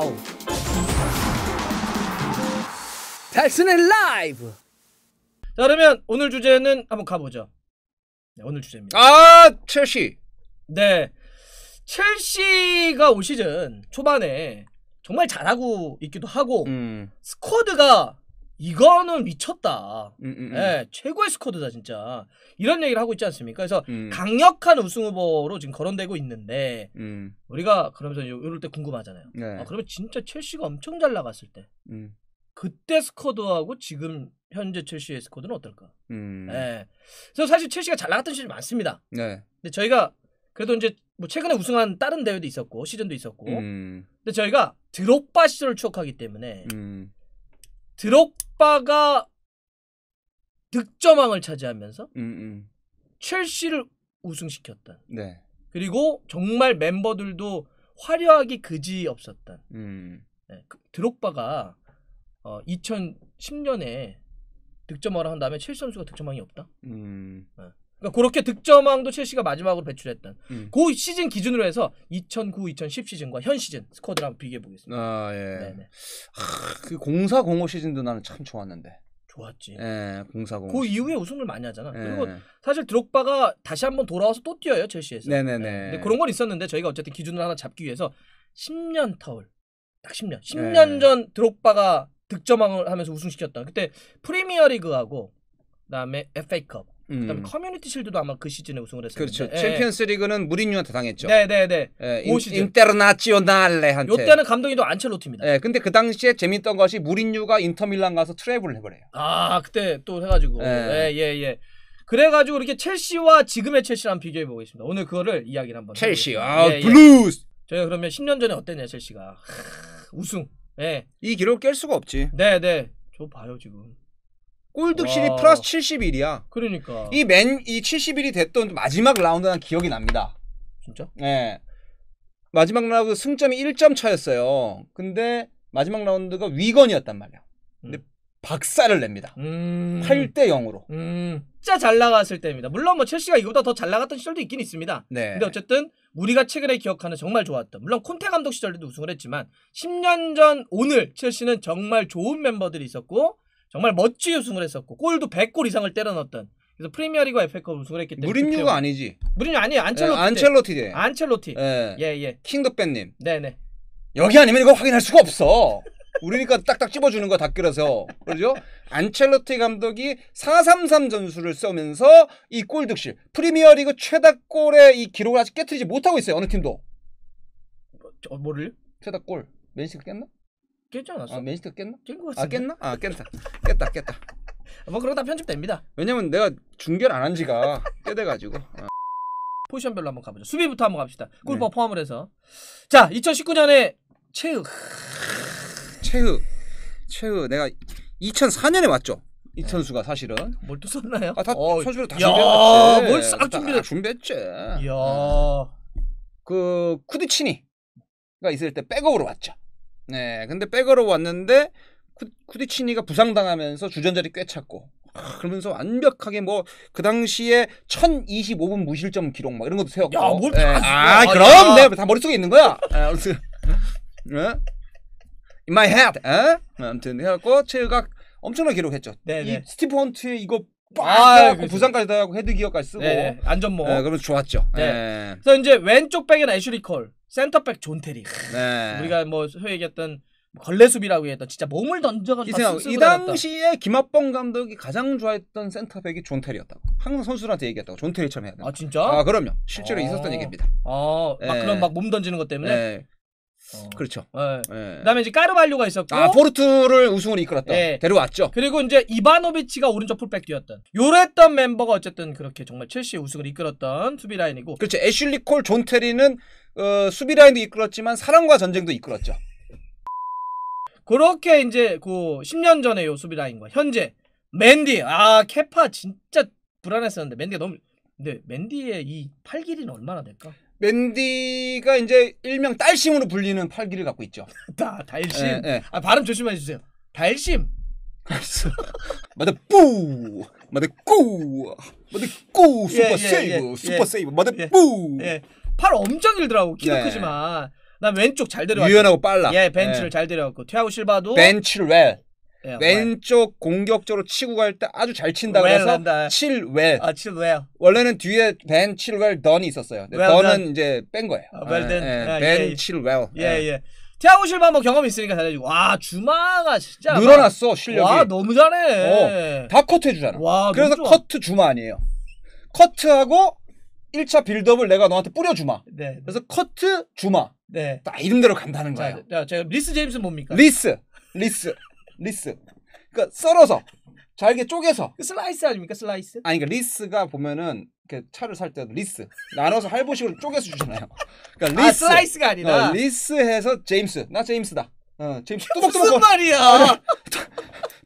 와우! 달슨의 라이브! 자 그러면 오늘 주제는 한번 가보죠. 네, 오늘 주제입니다. 아 첼시. 네. 첼시가 올 시즌 초반에 정말 잘하고 있기도 하고 음. 스쿼드가 이거는 미쳤다. 음, 음, 음. 예, 최고의 스쿼드다 진짜. 이런 얘기를 하고 있지 않습니까? 그래서 음. 강력한 우승 후보로 지금 거론되고 있는데 음. 우리가 그러면서 이럴 때 궁금하잖아요. 네. 아, 그러면 진짜 첼시가 엄청 잘 나갔을 때 그때 스쿼드하고 지금 현재 첼시의 스쿼드는 어떨까? 예. 그래서 사실 첼시가 잘 나갔던 시즌이 많습니다. 네. 근데 저희가 그래도 이제 뭐 최근에 우승한 다른 대회도 있었고 시즌도 있었고 근데 저희가 드롭바 시절을 추억하기 때문에 드롭 아빠가 득점왕을 차지하면서 음, 음. 첼시를 우승시켰던. 네. 그리고 정말 멤버들도 화려하기 그지 없었던. 음. 네. 그 드록바가 어, 2010년에 득점왕을 한 다음에 첼시 선수가 득점왕이 없다. 음. 네. 그러니까 그렇게 득점왕도 첼시가 마지막으로 배출했던 음. 그 시즌 기준으로 해서 2009, 2010 시즌과 현 시즌 스쿼드를 비교해 보겠습니다. 아 예. 네네. 하, 아, 그 공사 공5 시즌도 나는 참 좋았는데. 좋았지. 예, 공사 공. 5그 이후에 우승을 많이 하잖아. 예. 그리고 사실 드록바가 다시 한번 돌아와서 또 뛰어요 첼시에서. 네네네. 예. 근데 그런 건 있었는데 저희가 어쨌든 기준을 하나 잡기 위해서 10년 터울 딱 10년. 10년 예. 전 드록바가 득점왕을 하면서 우승시켰던 그때 프리미어리그하고 그다음에 FA컵 음. 그다음에 커뮤니티 실드도 아마 그 시즌에 우승을 했었는데. 그렇죠. 예. 챔피언스리그는 무리뉴한테 당했죠. 네, 네, 예, 네. 인테르나치오날레한테. 요때는 감독이 도안첼로트입니다 예, 근데 그 당시에 재밌던 것이 무리뉴가 인터밀란 가서 트래블을 해버려요. 아, 그때 또 해가지고. 예. 예, 예, 예. 그래가지고 이렇게 첼시와 지금의 첼시랑 비교해 보겠습니다. 오늘 그거를 이야기를 한번. 첼시, 아, 예, 예, 블루스. 저희가 그러면 10년 전에 어땠냐 첼시가 우승. 예. 이 기록 깰 수가 없지. 네, 네. 저 봐요 지금. 골득실이 플러스 71이야. 그러니까. 이 맨, 이 71이 됐던 마지막 라운드는 기억이 납니다. 진짜? 네. 마지막 라운드 승점이 1점 차였어요. 근데 마지막 라운드가 위건이었단 말이야. 근데 음. 박살을 냅니다. 음. 8대 0으로. 음. 진짜 잘 나갔을 때입니다. 물론 뭐 첼시가 이보다 더 잘 나갔던 시절도 있긴 있습니다. 네. 근데 어쨌든 우리가 최근에 기억하는 정말 좋았던 물론 콘테 감독 시절에도 우승을 했지만 10년 전 오늘 첼시는 정말 좋은 멤버들이 있었고 정말 멋지게 우승을 했었고 골도 100골 이상을 때려 넣었던 그래서 프리미어리그 와 FA컵 우승을 했기 때문에 무림유가 아니지. 무림유 아니에요. 예, 안첼로티. 예, 안첼로티. 대. 안첼로티. 예. 예, 예. 킹덕배 님. 네, 네. 여기 아니면 이거 확인할 수가 없어. 우리니까 딱딱 집어주는 거 다끌어서그러죠 안첼로티 감독이 4-3-3 전술을 쓰면서 이 골득실 프리미어리그 최다 골의 이 기록을 아직 깨뜨리지 못하고 있어요 어느 팀도 어, 뭐를? 최다 골 맨시가 깼나? 깼지 않았어? 아, 매직도 깼나? 깬거 아, 같은데. 아, 깼나? 아, 깼다. 깼다, 깼다. 뭐 그러다 편집됩니다. 왜냐면 내가 중계안한 지가 꽤돼 가지고. 아. 포지션별로 한번 가보죠. 수비부터 한번 갑시다. 골퍼 네. 포함을 해서. 자, 2019년에 최흐. 최흐. 최흐 내가 2004년에 왔죠. 이천수가 네. 사실은 뭘 또 썼나요? 아, 다 어, 선수로 다 준비했지. 뭘싹 준비를 준비했지. 야그 쿠디치니가 있을 때 백업으로 왔죠. 네, 근데 백으로 왔는데 쿠, 쿠디치니가 부상당하면서 주전자리 꿰찼고 아, 그러면서 완벽하게 뭐 그 당시에 1025분 무실점 기록 막 이런 것도 세웠고. 야, 뭘 예, 아, 아, 그럼 야. 네, 다 머릿속에 있는 거야. 아, 네? In my head. 에? 아무튼 해갖고 체육학엄청나게 기록했죠. 네네. 네. 이 스티브 헌트의 이거 아, 그 부상까지 다하고 헤드기어까지 쓰고 네, 네. 안전모. 네, 그럼 좋았죠. 네. 네. 그래서 이제 왼쪽 백은애슈리 콜, 센터백 존 테리. 네. 우리가 뭐 소위 얘기했던 걸레 수비라고 했던 진짜 몸을 던져가지고 이 당시에 김학봉 감독이 가장 좋아했던 센터백이 존 테리였다고. 항상 선수들한테 얘기했다고. 존 테리처럼 해야 된다. 아 진짜? 아 그럼요. 실제로 아. 있었던 얘기입니다. 아, 막 네. 그런 막 몸 던지는 것 때문에. 네. 어. 그렇죠. 어. 예. 그다음에 이제 까르발료가 있었고 아 포르투를 우승으로 이끌었던 예. 데려왔죠. 그리고 이제 이바노비치가 오른쪽 풀백이었던 요랬던 멤버가 어쨌든 그렇게 정말 첼시 우승을 이끌었던 수비 라인이고 그렇죠. 애슐리 콜, 존 테리는 어, 수비 라인도 이끌었지만 사랑과 전쟁도 이끌었죠. 그렇게 이제 그 10년 전의 요 수비 라인과 현재 맨디 아 케파 진짜 불안했었는데 맨디가 너무 근데 맨디의 이 팔길이는 얼마나 될까? 맨디가 이제 일명 딸심으로 불리는 팔기를 갖고 있죠. 다 달심. 예, 예. 아 발음 조심해 주세요. 달심. 맞아 뿌 맞아 꾸뭐데꾸 슈퍼 예, 예, 세이브 예, 슈퍼 예. 세이브 뭐데 예. 뿌 예. 팔 엄청 길더라고. 키도 네. 크지만. 난 왼쪽 잘 데려왔어. 유연하고 빨라 예, 벤치를 잘 데려왔고. 티아고 실바도 벤치를 웰 왼쪽 공격적으로 치고 갈 때 아주 잘 친다 well 그서 한다. 칠웰. 아, 칠웰. 원래는 뒤에 벤 칠웰 던이 있었어요. 근데 well 이제 뺀 거예요. 아, w e l 예, 예, 아, 벤 칠웰. 예, 예. 티아고 실마뭐 경험 있으니까 잘해주고 와 주마가 진짜 늘어났어 실력이 와 너무 잘해 어, 다 커트 해주잖아 와, 그래서 커트 주마 아니에요 커트하고 1차 빌드업을 내가 너한테 뿌려주마 네, 네. 그래서 커트 주마 네. 딱 이름대로 간다는 거야 자, 자 제가 리스 제임스 뭡니까 리스 리스 리스. 그러니까 썰어서 잘게 쪼개서 그 슬라이스 아닙니까 슬라이스? 아니 그러니까 리스가 보면은 이렇게 차를 살 때도 리스 나눠서 할부식으로 쪼개서 주잖아요. 그러니까 아, 리스 아, 슬라이스가 아니라 어, 리스해서 제임스 나 제임스다. 어 제임스 뚜벅뚜벅 무슨 거. 말이야? 아,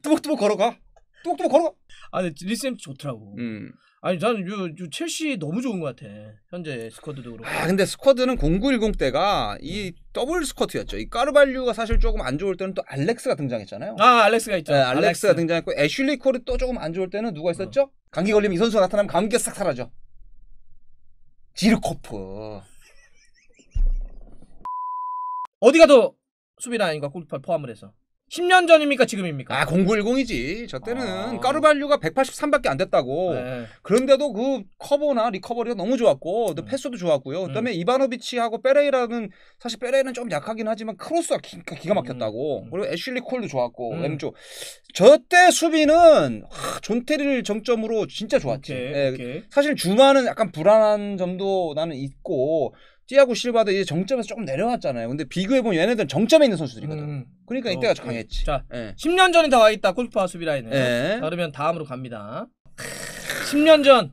뚜벅뚜벅 걸어가. 뚜벅뚜벅 걸어가. 아 근데 리스엠 좋더라고. 음. 아니 나는 요, 요 첼시 너무 좋은 것 같아. 현재 스쿼드도 그렇고. 아 근데 스쿼드는 0910 때가 이 음. 더블 스쿼트였죠. 이 까르발류가 사실 조금 안 좋을 때는 또 알렉스가 등장했잖아요. 아 알렉스가 있죠. 네, 알렉스가 알렉스. 등장했고 애슐리 콜이 또 조금 안 좋을 때는 누가 있었죠? 어. 감기 걸리면 이 선수가 나타나면 감기가 싹 사라져. 지르코프. 어디가 더 수비 라인과 골키퍼 포함을 해서 10년 전입니까 지금입니까? 아 0910이지. 저 때는 아. 까르발류가 183밖에 안 됐다고. 네. 그런데도 그 커버나 리커버리가 너무 좋았고 또 음. 패스도 좋았고요. 음. 그다음에 이바노비치하고 페레이라는 사실 페레이는 좀 약하긴 하지만 크로스가 기, 가 음. 막혔다고. 음. 그리고 애슐리 콜도 좋았고 음. 왼쪽. 저 때 수비는 하, 존테리를 정점으로 진짜 좋았지. 오케이, 네. 오케이. 사실 주마는 약간 불안한 점도 나는 있고 띠아고 실바도 이제 정점에서 조금 내려왔잖아요. 근데 비교해보면 얘네들은 정점에 있는 선수들이거든. 음. 음. 그러니까 어, 이때가 어, 강했지. 자, 예. 10년 전이다 와있다. 골프와 수비라인은. 예. 자, 그러면 다음으로 갑니다. 10년 전.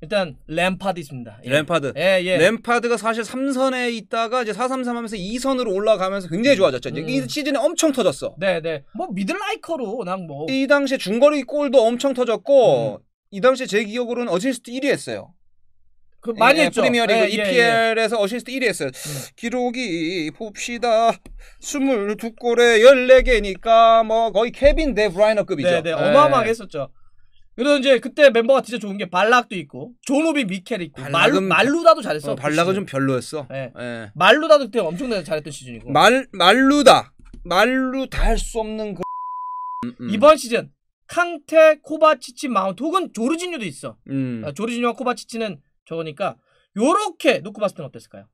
일단 램파드 있습니다. 예. 램파드. 예, 예. 램파드가 사실 3선에 있다가 이제 433 하면서 2선으로 올라가면서 굉장히 음, 좋아졌죠. 이제 음. 이 시즌에 엄청 터졌어. 네, 네. 뭐 미들라이커로 난 뭐. 이 당시에 중거리 골도 엄청 터졌고 음. 이 당시에 제 기억으로는 어시스트 1위 했어요. 그 많이 예, 예, 했죠. 프리미어리그 예, 예 EPL에서 예, 어시스트 1위 했어요. 음. 기록이 봅시다. 22골에 14개니까 뭐 거의 케빈 데 브라이너급이죠. 네, 네. 어마어마하게 했었죠. 그래서 이제 그때 멤버가 진짜 좋은 게 발락도 있고 조노비 미켈 있고 발락은, 말루, 말루다도 잘했어. 어, 그 발락은 그좀 별로였어. 네. 네. 말루다도 그때 엄청나게 잘했던 시즌이고. 말 말루다 말루다 할 수 없는 그 음, 음. 이번 시즌 캉테 코바치치 마운트 혹은 조르지뉴도 있어. 음. 아, 조르지뉴와 코바치치는 저으니까 요렇게 놓고 봤을 땐 어땠을까요?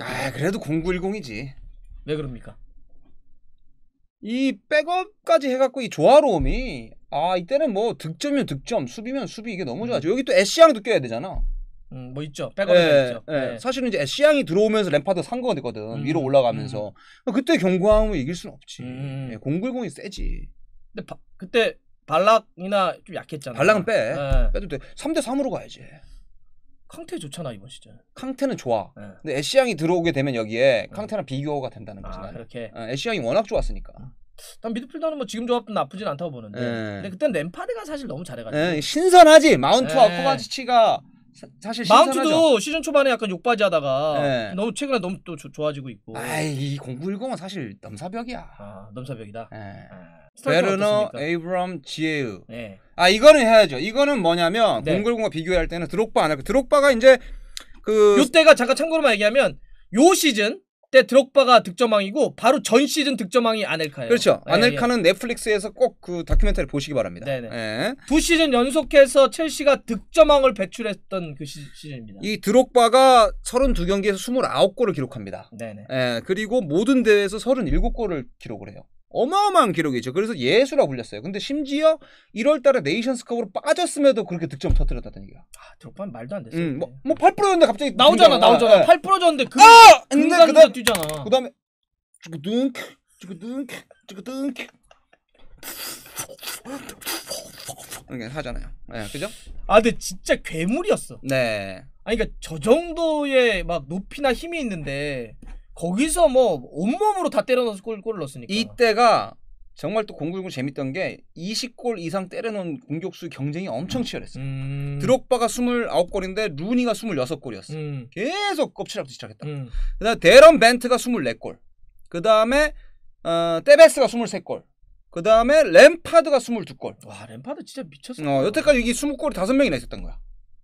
아 그래도 0910이지 왜 그럽니까? 이 백업까지 해갖고 이 조화로움이 아 이때는 뭐 득점이면 득점 수비면 수비 이게 너무 좋아죠 음. 여기 또 애쉬양도 껴야 되잖아 음, 뭐 있죠. 백업이 예, 있죠. 예. 예. 사실은 이제 애쉬양이 들어오면서 램파드 산 거거든. 음, 위로 올라가면서. 음. 그때 경고하면 이길 수는 없지. 음. 예, 공글공이 세지. 근데 바, 그때 발락이나 좀 약했잖아. 발락은 빼. 네. 빼도 돼. 3대 3으로 가야지. 캉테 좋잖아 이번 시즌. 캉테는 좋아. 네. 근데 애시앙이 들어오게 되면 여기에 네. 캉테랑 비교가 된다는 거지. 아, 나 그렇게. 어, 애쉬양이 워낙 좋았으니까. 음. 난 미드필더는 뭐 지금 조합도 나쁘진 않다고 보는데. 네. 근데 그땐 램파드가 사실 너무 잘해가지고. 예, 신선하지. 마운트와 네. 코바지치가 사- 사실 신선하죠. 마운트도 시즌 초반에 약간 욕받이하다가 네. 너무 최근에 너무 또 조- 좋아지고 있고. 아이 이 공구 일공은 사실 넘사벽이야. 아, 넘사벽이다. 예. 아. 베르너, 에이브럼, 지에우. 네. 예. 아 이거는 해야죠. 이거는 뭐냐면 네. 공글공과 비교할 때는 드록바 안 할까. 드록바가 이제 그 요때가 잠깐 참고로만 얘기하면 요 시즌 때 드록바가 득점왕이고 바로 전 시즌 득점왕이 아넬카예요. 그렇죠. 네, 아넬카는 예. 넷플릭스에서 꼭 그 다큐멘터리 보시기 바랍니다. 네네. 네. 예. 두 시즌 연속해서 첼시가 득점왕을 배출했던 그 시, 즌입니다이 드록바가 32경기에서 29골을 기록합니다. 네네. 네. 예. 그리고 모든 대회에서 37골을 기록을 해요. 어마어마한 기록이죠. 그래서 예수라 불렸어요. 근데 심지어 1월달에 네이션스컵으로 빠졌음에도 그렇게 득점 터뜨렸다는 얘기야. 아, 드록바는 말도 안 됐어요. 음, 뭐, 뭐 8%였는데 갑자기 나오잖아, 나오잖아. 네. 8%였는데 예. 그 아! 근데 그다음 뛰잖아. 그다음에 쭈그둥 쭈그둥 쭈그둥 이렇게 하잖아요. 예, 네, 그죠? 아, 근데 진짜 괴물이었어. 네. 아니 그러니까 저 정도의 막 높이나 힘이 있는데 거기서 뭐 온몸으로 다 때려 넣어서 골, 골을 넣었으니까. 이때가 정말 또 공구공구 재밌던 게 20골 이상 때려놓은 공격수 경쟁이 엄청 치열했어요. 음. 드록바가 29골인데 루니가 26골이었어. 음. 계속 껍질하고 시작했다. 음. 그다음 에 데런 벤트가 24골. 그다음에 어, 떼베스가 23골. 그다음에 램파드가 22골. 와, 램파드 진짜 미쳤어. 어, 여태까지 이게 20골이 5명이나 있었던 거야.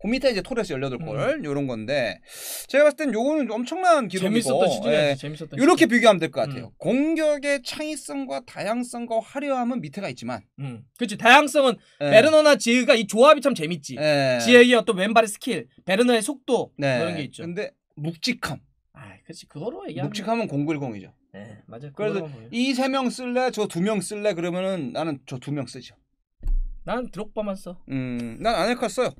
그 밑에 이제 토레스 18골 음. 요런 건데 제가 봤을 땐 요거는 엄청난 기록이고 재밌었던 시즌이었 예. 재밌었던 이렇게 비교하면 될것 음. 같아요. 음. 공격의 창의성과 다양성과 화려함은 밑에가 있지만 음. 그렇지 다양성은 예. 베르너나 지혜가 이 조합이 참 재밌지. 예. 지혜의 어떤 왼발의 스킬, 베르너의 속도 네. 그런 뭐 게 있죠. 근데 묵직함. 아, 그렇지 그거로 얘기하면 묵직함은 010이죠. 네, 예, 맞아요. 그래서 이 세 명 쓸래, 저 두 명 쓸래 그러면은 나는 저 두 명 쓰죠. 난 드록바만 써. 음, 난 아넬카 써요.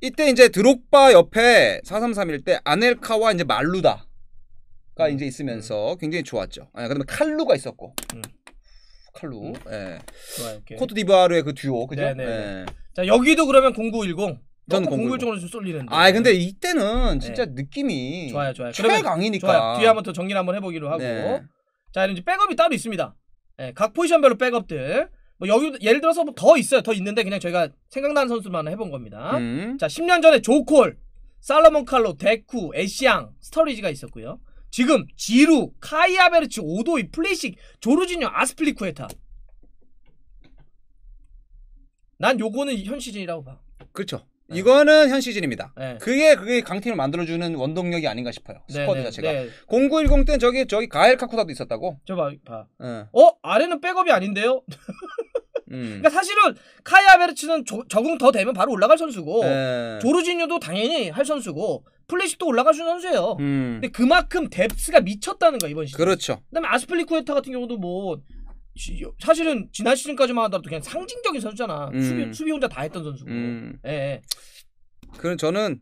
이때 이제 드록바 옆에 4-3-3일 때 아넬카와 이제 말루다가 음. 이제 있으면서 음. 굉장히 좋았죠. 아, 그다음에 칼루가 있었고. 음. 칼루. 음. 예. 좋아요. 코트 디부아르의 그 듀오. 그죠? 네네. 네, 네. 예. 자, 여기도 그러면 0910. 저는 공굴 쪽으로 좀 쏠리는데. 아, 근데 이때는 네. 진짜 네. 느낌이 좋아요, 좋아요. 최강이니까. 좋아요. 뒤에 한번 더 정리를 한번 해보기로 하고. 네. 자, 이제 백업이 따로 있습니다. 네, 각 포지션별로 백업들. 뭐 여기 예를 들어서 뭐더 있어요. 더 있는데 그냥 저희가 생각나는 선수만 해본 겁니다. 음. 자, 10년 전에 조콜, 살로몬 칼로, 데쿠, 에시앙, 스토리지가 있었고요. 지금 지루, 카이아베르츠, 오도이, 플리식 조르지뇨, 아스플리쿠에타. 난 요거는 현 시즌이라고 봐. 그렇죠. 네. 이거는 현 시즌입니다. 네. 그게 그게 강팀을 만들어주는 원동력이 아닌가 싶어요. 스쿼드 자체가. 네. 0910때 저기 저기 가엘 카쿠다도 있었다고. 저 봐. 봐. 네. 어 아래는 백업이 아닌데요? 음. 그러니까 사실은 카이 하베르츠는 조, 적응 더 되면 바로 올라갈 선수고 에. 네. 조르지뉴도 당연히 할 선수고 플래시도 올라갈 선수예요. 음. 근데 그만큼 뎁스가 미쳤다는 거 이번 시즌. 그렇죠. 그다음에 아스플리쿠에타 같은 경우도 뭐 사실은 지난 시즌까지만 하더라도 그냥 상징적인 선수잖아. 음. 수비, 수비 혼자 다 했던 선수고. 음. 예. 예. 그럼 저는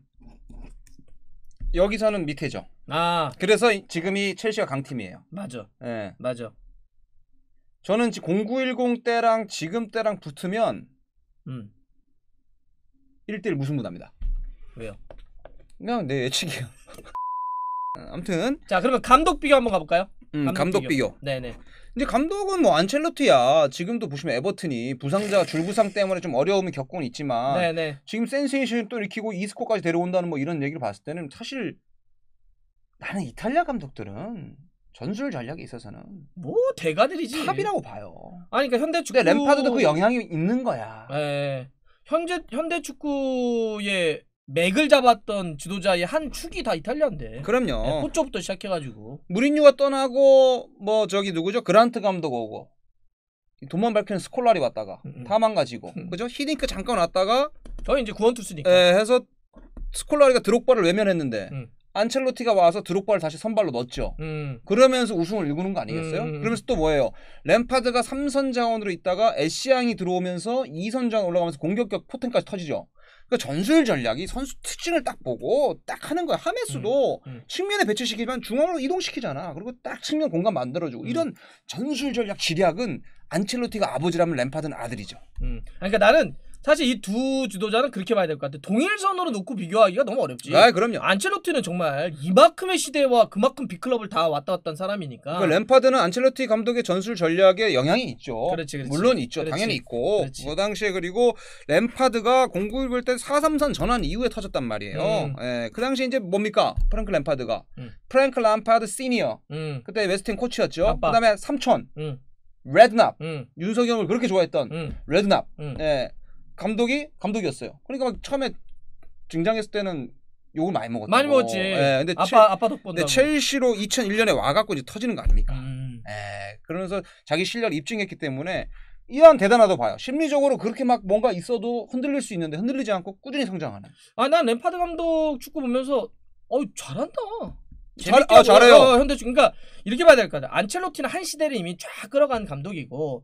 여기서는 밑에죠. 아. 그래서 지금이 첼시가 강팀이에요. 맞아. 예. 맞아. 저는 0910 때랑 지금 때랑 붙으면 음. 1대1 무승부 답니다 왜요? 그냥 내 예측이에요. 아무튼 자 그러면 감독 비교 한번 가볼까요? 음, 감독, 감독 비교. 네네. 근데 감독은 뭐 안첼로티야. 지금도 보시면 에버튼이 부상자 줄부상 때문에 좀 어려움이 겪곤 있지만 네네. 지금 센세이션 또 일으키고 이스코까지 데려온다는 뭐 이런 얘기를 봤을 때는 사실 나는 이탈리아 감독들은 전술 전략에 있어서는 뭐 대가들이지 탑이라고 봐요. 아니 그러니까 현대 축구 근 램파드도 그 영향이 있는 거야. 예. 현재 현대 축구의 맥을 잡았던 지도자의 한 축이 다 이탈리아인데. 그럼요. 예, 포초부터 시작해가지고. 무리뉴가 떠나고 뭐 저기 누구죠? 그란트 감독 오고 돈만 밝히는 스콜라리 왔다가 음. 음. 다망 가지고 음. 그죠? 히딩크 잠깐 왔다가 저희 이제 구원투수니까. 예, 해서 스콜라리가 드록바를 외면했는데 음. 안첼로티가 와서 드록바를 다시 선발로 넣었죠. 음. 그러면서 우승을 일구는 거 아니겠어요? 음. 음, 음. 그러면서 또 뭐예요? 램파드가 3선 자원으로 있다가 에시앙이 들어오면서 2선 자원 올라가면서 공격격 포텐까지 터지죠. 그러니까 전술 전략이 선수 특징을 딱 보고 딱 하는 거야. 하메스도 음, 음. 측면에 배치시키면 중앙으로 이동시키잖아. 그리고 딱 측면 공간 만들어주고 음. 이런 전술 전략 지략은 안첼로티가 아버지라면 램파드는 아들이죠. 음. 아, 그러니까 나는 사실 이 두지도자는 그렇게 봐야 될 것 같아. 동일선으로 놓고 비교하기가 너무 어렵지. 아, 그럼요. 안첼로티는 정말 이만큼의 시대와 그만큼 빅클럽을 다 왔다 갔던 사람이니까. 그러니까 램파드는 안첼로티 감독의 전술 전략에 영향이 있죠. 그렇지, 그렇지. 물론 있죠. 그렇지. 당연히 있고. 그렇지. 그 당시에 그리고 램파드가 공구1 1때433 전환 이후에 터졌단 말이에요. 음. 예, 그 당시에 이제 뭡니까? 프랭클 램파드가. 음. 프랭클 램파드 시니어. 음. 그때 웨스팅 코치였죠. 아빠. 그다음에 삼촌. 음. 레드납 음. 윤석영을 그렇게 좋아했던 음. 레드납 예, 감독이 감독이었어요. 그러니까 막 처음에 등장했을 때는 욕을 많이 먹었죠. 많이 먹었지. 예, 근데 아빠 첼, 아빠 덕 근데 첼시로 2001년에 와갖고 이제 터지는 거 아닙니까? 음. 예, 그러면서 자기 실력 입증했기 때문에 이한 대단하다 봐요. 심리적으로 그렇게 막 뭔가 있어도 흔들릴 수 있는데 흔들리지 않고 꾸준히 성장하는. 아, 난 램파드 감독 축구 보면서 어 잘한다. 잘, 아, 잘해요. 현대 축구. 그러니까 이렇게 봐야 될것 같아. 안첼로티는 한 시대를 이미 쫙 끌어간 감독이고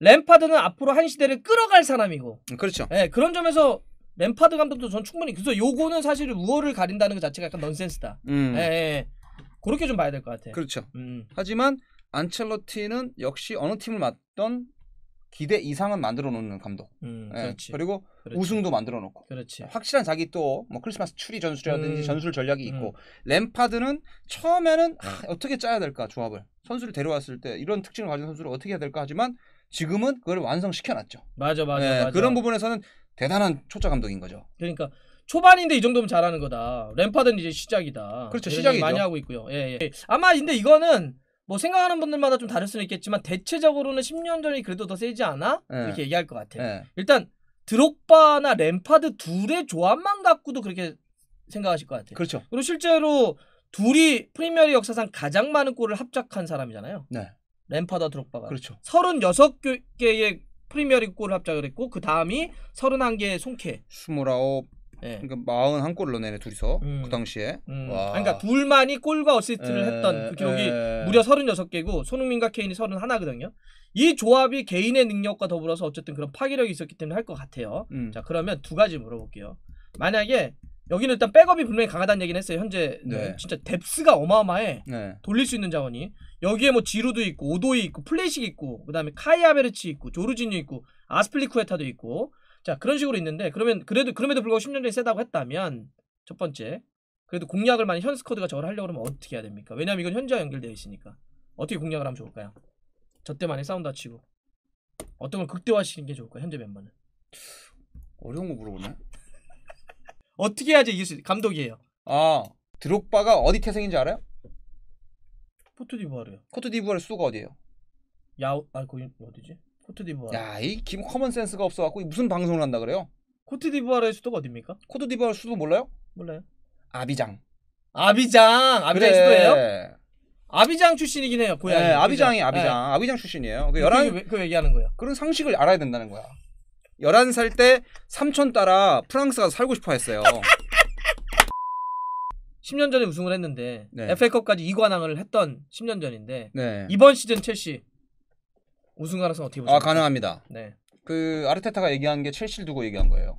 램파드는 앞으로 한 시대를 끌어갈 사람이고. 음, 그렇죠. 예, 그런 점에서 램파드 감독도 전 충분히 그래서 요거는 사실 우월을 가린다는 것 자체가 약간 넌센스다. 음. 예, 예. 그렇게 좀 봐야 될 것 같아. 그렇죠. 음. 하지만 안첼로티는 역시 어느 팀을 맡던 기대 이상은 만들어 놓는 감독. 음, 예, 그렇지. 그리고 그렇지. 우승도 만들어 놓고. 그렇지. 확실한 자기 또 뭐 크리스마스 추리 전술이라든지 음. 전술 전략이 있고 음. 램파드는 처음에는 아, 어떻게 짜야 될까 조합을 선수를 데려왔을 때 이런 특징을 가진 선수를 어떻게 해야 될까 하지만 지금은 그걸 완성시켜 놨죠. 맞아 맞아, 예, 맞아. 그런 부분에서는 대단한 초짜 감독인 거죠. 그러니까 초반인데 이 정도면 잘하는 거다. 램파드는 이제 시작이다. 그렇죠. 시작이 많이 하고 있고요. 예, 예. 아마 근데 이거는 뭐 생각하는 분들마다 좀 다를 수는 있겠지만 대체적으로는 10년 전이 그래도 더 세지 않아? 네. 이렇게 얘기할 것 같아요. 네. 일단 드록바나 램파드 둘의 조합만 갖고도 그렇게 생각하실 것 같아요. 그렇죠. 그리고 실제로 둘이 프리미어리 역사상 가장 많은 골을 합작한 사람이잖아요. 네. 램파드 드록바가. 그렇죠. 36개의 프리미어리 골을 합작을 했고 그 다음이 31개의 송케. 29, 네. 그러니까 41골을 넣내네 둘이서 음. 그 당시에. 음. 와. 그러니까 둘만이 골과 어시스트를 에, 예. 했던 그 기록이 에. 예. 무려 36개고 손흥민과 케인이 31거든요. 이 조합이 개인의 능력과 더불어서 어쨌든 그런 파괴력이 있었기 때문에 할 것 같아요. 음. 자 그러면 두 가지 물어볼게요. 만약에 여기는 일단 백업이 분명히 강하다는 얘기는 했어요. 현재 네. 진짜 뎁스가 어마어마해. 네. 돌릴 수 있는 자원이. 여기에 뭐 지루도 있고 오도이 있고 플래식 있고 그다음에 카이 아베르치 있고 조르진이 있고 아스플리쿠에타도 있고 자 그런 식으로 있는데 그러면 그래도 그럼에도 불구하고 1 0년전에 세다고 했다면 첫 번째 그래도 공략을 많이 현 스쿼드가 저걸 하려고 그러면 어떻게 해야 됩니까? 왜냐면 이건 현재와 연결되어 있으니까 어떻게 공략을 하면 좋을까요? 저때만의사운다 치고 어떤 걸 극대화시키는 게 좋을까요? 현재 멤버는 어려운 거 물어보네 어떻게 해야지 이길 수 감독이에요 아 드록바가 어디 태생인지 알아요? 포트디부아르요 코트디부아르 수가 어디예요? 야우 아 거기 어디지? 코트디부아르. 야, 이김 커먼 센스가 없어 갖고 무슨 방송을 한다 그래요? 코트디부아르의 수도가 어디입니까? 코트디부아르 수도 몰라요? 몰라요. 아비장. 아비장. 아비장 그래. 수도예요? 아비장 출신이긴 해요. 고향이. 네, 아비장이 네. 아비장. 네. 아비장 출신이에요. 그 11... 왜, 그 얘기하는 거예요. 그런 상식을 알아야 된다는 거야. 11살 때 삼촌 따라 프랑스 가서 살고 싶어 했어요. 10년 전에 우승을 했는데 네. FA컵까지 2관왕을 했던 10년 전인데 네. 이번 시즌 첼시 우승 가능성 어떻게 보세요? 아 가능합니다. 네. 그 아르테타가 얘기한 게 첼시를 두고 얘기한 거예요.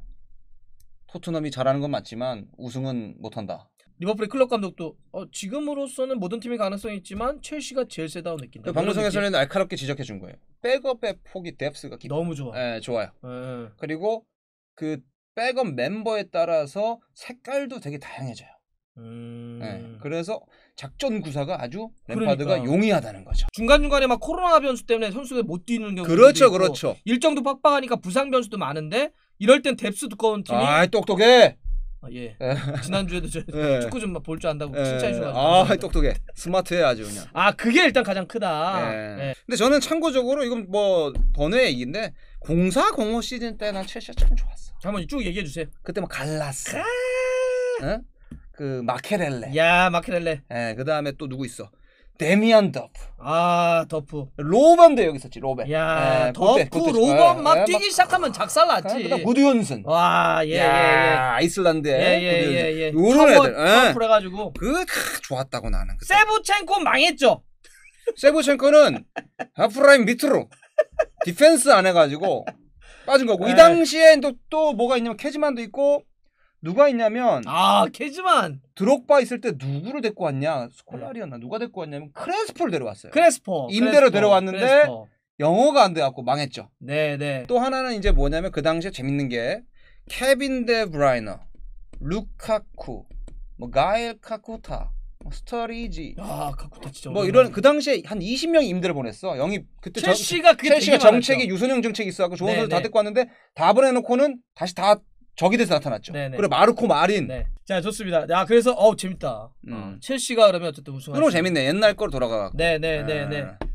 토트넘이 잘하는 건 맞지만 우승은 못한다. 리버풀의 클럽 감독도 어, 지금으로서는 모든 팀이 가능성이 있지만 첼시가 제일 세다고 느낀다. 그 방송에서는 날카롭게 지적해 준 거예요. 백업의 폭이 뎁스가 깊... 너무 좋아. 예, 좋아요. 에. 예. 그리고 그 백업 멤버에 따라서 색깔도 되게 다양해져요. 음... 예, 그래서 작전 구사가 아주 램파드가 그러니까. 용이하다는 거죠. 중간 중간에 막 코로나 변수 때문에 선수들 못 뛰는 경우도 그렇죠, 있고 그렇죠. 일정도 빡빡하니까 부상 변수도 많은데 이럴 땐 뎁스 두꺼운 팀이 아, 이 똑똑해. 아, 예. 예. 지난주에도 저 예. 축구 좀 볼 줄 안다고 예. 칭찬해 예. 주가지고. 아, 똑똑해. 스마트해 아주 그냥. 아, 그게 일단 가장 크다. 예. 예. 근데 저는 참고적으로 이건 뭐 번외 얘기인데 공사 공호 시즌 때 난 첼시가 참 좋았어. 한번 쭉 얘기해 주세요. 그때 막 뭐 갈라스. 응? 그 마케렐레. 야 마케렐레. 예, 그 다음에 또 누구 있어? 데미안 더프. 아 더프. 로반도 여기 있었지 로벤. 야 예, 더프 그테 로반 막 예, 뛰기 막, 시작하면 작살났지. 그러니까 예, 구드현슨. 와 예예 예, 예. 아이슬란드. 예예예. 예, 예. 요런 애들. 터프 해가지고. 그 좋았다고 나는. 그때. 세부첸코 망했죠. 세부첸코는 하프라인 밑으로 디펜스 안 해가지고 빠진 거고 이 당시에 또 또 뭐가 있냐면 캐지만도 있고 누가 있냐면 아 케즈만 드록바 있을 때 누구를 데리고 왔냐 스콜라리였나 누가 데리고 왔냐면 크레스포를 데려왔어요. 크레스포 임대로 크레스포, 데려왔는데 크레스포. 영어가 안 돼갖고 망했죠. 네네. 네. 또 하나는 이제 뭐냐면 그 당시에 재밌는 게 케빈 데 브라이너, 루카쿠, 뭐 가일 카쿠타, 뭐 스터리지, 아 카쿠타 진짜 뭐 이런 그 당시에 한 20명 임대를 보냈어. 영입 그때 첼시가 정, 그 정책이 유선형 정책이 있어갖고 좋은 네, 선수 다 네. 데리고 왔는데 다 보내놓고는 다시 다 적이 돼서 나타났죠. 네네. 네. 그리고 마르코 마린. 네. 자 좋습니다. 야 그래서 어우 재밌다. 음. 어, 첼시가 그러면 어쨌든 우승. 그럼 재밌네. 옛날 거 돌아가. 네네네네. 네, 네, 네. 네. 아.